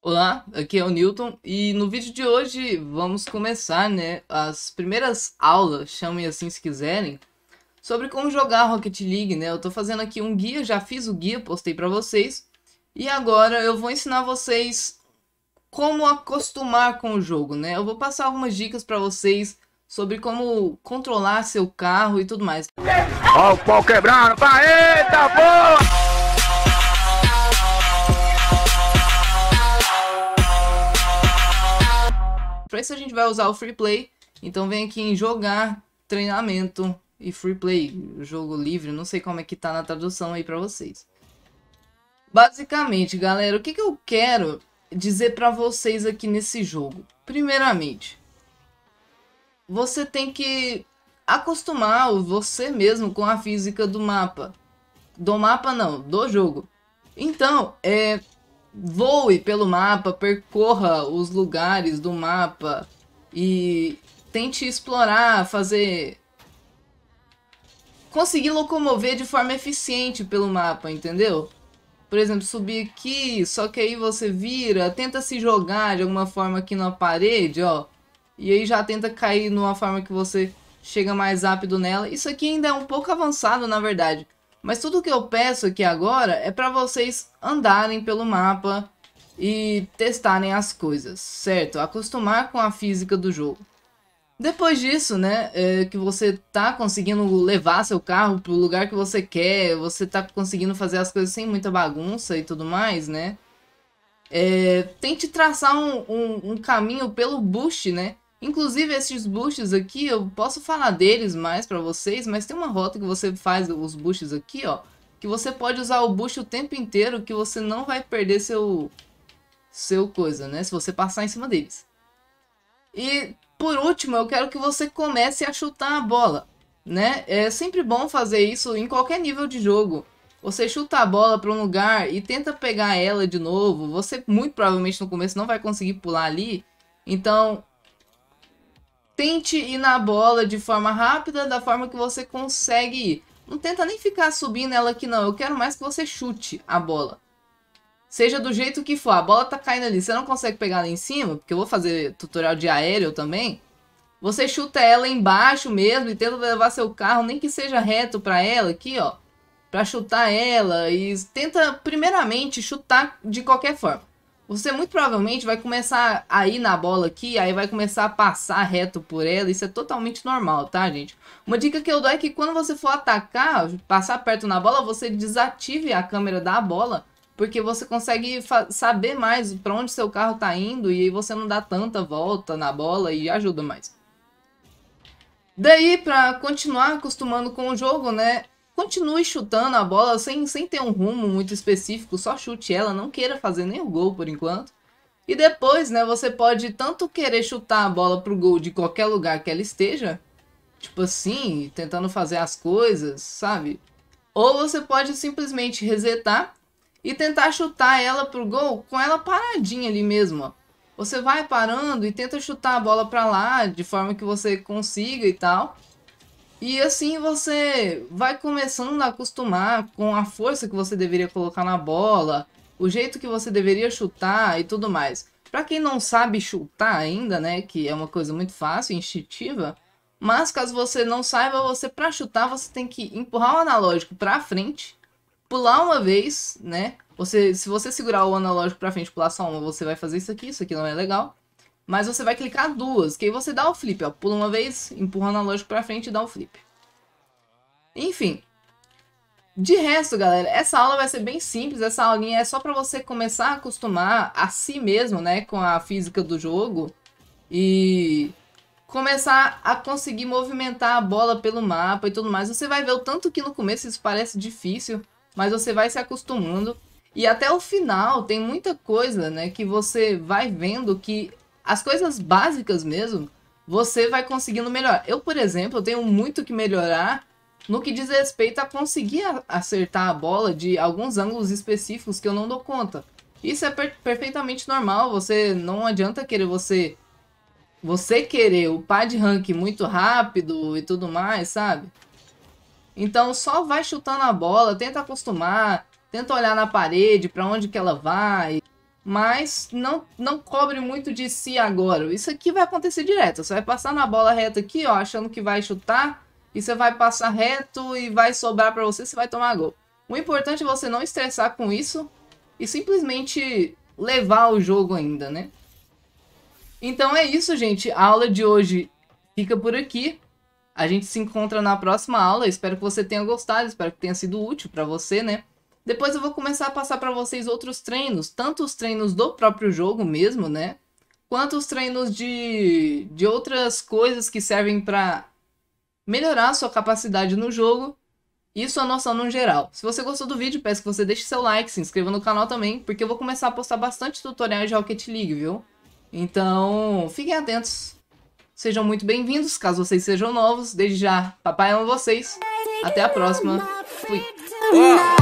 Olá, aqui é o Newton e no vídeo de hoje vamos começar, né, as primeiras aulas, chamem assim se quiserem, sobre como jogar Rocket League, né? Eu tô fazendo aqui um guia, já fiz o guia, postei para vocês, e agora eu vou ensinar vocês como acostumar com o jogo, né? Eu vou passar algumas dicas para vocês sobre como controlar seu carro e tudo mais. Ó o pau quebrando, pá, eita porra! Para isso a gente vai usar o Free Play. Então vem aqui em jogar, treinamento e Free Play, jogo livre. Não sei como é que tá na tradução aí para vocês. Basicamente, galera, o que, que eu quero dizer para vocês aqui nesse jogo? Primeiramente, você tem que acostumar você mesmo com a física do mapa. Do mapa não, do jogo. Então, é, voe pelo mapa, percorra os lugares do mapa e tente explorar, fazer conseguir locomover de forma eficiente pelo mapa, entendeu? Por exemplo, subir aqui, só que aí você vira, tenta se jogar de alguma forma aqui na parede, ó. E aí já tenta cair numa forma que você chega mais rápido nela. Isso aqui ainda é um pouco avançado, na verdade. Mas tudo que eu peço aqui agora é para vocês andarem pelo mapa e testarem as coisas, certo? Acostumar com a física do jogo. Depois disso, né, é, que você tá conseguindo levar seu carro pro lugar que você quer, você tá conseguindo fazer as coisas sem muita bagunça e tudo mais, né? É, tente traçar um, um, um caminho pelo boost, né? Inclusive, esses boosts aqui, eu posso falar deles mais pra vocês, mas tem uma rota que você faz os boosts aqui, ó. Que você pode usar o boost o tempo inteiro, que você não vai perder seu... Seu coisa, né? Se você passar em cima deles. E, por último, eu quero que você comece a chutar a bola, né? É sempre bom fazer isso em qualquer nível de jogo. Você chuta a bola para um lugar e tenta pegar ela de novo. Você muito provavelmente no começo não vai conseguir pular ali. Então, tente ir na bola de forma rápida, da forma que você consegue ir. Não tenta nem ficar subindo ela aqui, não. Eu quero mais que você chute a bola. Seja do jeito que for, a bola tá caindo ali, você não consegue pegar lá em cima, porque eu vou fazer tutorial de aéreo também. Você chuta ela embaixo mesmo e tenta levar seu carro, nem que seja reto para ela aqui, ó. Pra chutar ela e tenta primeiramente chutar de qualquer forma você muito provavelmente vai começar a ir na bola aqui, aí vai começar a passar reto por ela, isso é totalmente normal, tá, gente? Uma dica que eu dou é que quando você for atacar, passar perto na bola, você desative a câmera da bola, porque você consegue saber mais para onde seu carro tá indo e aí você não dá tanta volta na bola e ajuda mais. Daí, para continuar acostumando com o jogo, né, continue chutando a bola sem, sem ter um rumo muito específico, só chute ela, não queira fazer nem o gol por enquanto. E depois, né, você pode tanto querer chutar a bola pro gol de qualquer lugar que ela esteja, tipo assim, tentando fazer as coisas, sabe? Ou você pode simplesmente resetar e tentar chutar ela pro gol com ela paradinha ali mesmo, ó. Você vai parando e tenta chutar a bola para lá, de forma que você consiga e tal. E assim você vai começando a acostumar com a força que você deveria colocar na bola, o jeito que você deveria chutar e tudo mais. Para quem não sabe chutar ainda, né, que é uma coisa muito fácil, instintiva, mas caso você não saiba, você para chutar você tem que empurrar o analógico para frente, pular uma vez, né? Você, se você segurar o analógico para frente, pular só uma, você vai fazer isso aqui, isso aqui não é legal. Mas você vai clicar duas, que aí você dá o flip, ó. Pula uma vez, empurra o analógico pra frente e dá o flip. Enfim. De resto, galera, essa aula vai ser bem simples. Essa aulinha é só pra você começar a acostumar a si mesmo, né? Com a física do jogo. E começar a conseguir movimentar a bola pelo mapa e tudo mais. Você vai ver o tanto que no começo isso parece difícil, mas você vai se acostumando. E até o final tem muita coisa, né, que você vai vendo que as coisas básicas mesmo, você vai conseguindo melhorar. Eu, por exemplo, tenho muito que melhorar no que diz respeito a conseguir acertar a bola de alguns ângulos específicos que eu não dou conta. Isso é per perfeitamente normal, você não adianta querer você você querer upar de rank muito rápido e tudo mais, sabe? Então só vai chutando a bola, tenta acostumar, tenta olhar na parede para onde que ela vai, mas não, não cobre muito de si agora. Isso aqui vai acontecer direto. Você vai passar na bola reta aqui, ó, achando que vai chutar, e você vai passar reto e vai sobrar para você, você vai tomar gol. O importante é você não estressar com isso e simplesmente levar o jogo ainda, né? Então é isso, gente. A aula de hoje fica por aqui. A gente se encontra na próxima aula. Espero que você tenha gostado, espero que tenha sido útil para você, né? Depois eu vou começar a passar para vocês outros treinos, tanto os treinos do próprio jogo mesmo, né? Quanto os treinos de, de outras coisas que servem para melhorar sua capacidade no jogo e sua noção no geral. Se você gostou do vídeo, peço que você deixe seu like, se inscreva no canal também, porque eu vou começar a postar bastante tutoriais de Rocket League, viu? Então, fiquem atentos. Sejam muito bem-vindos, caso vocês sejam novos. Desde já, papai ama vocês. Até a próxima. Fui.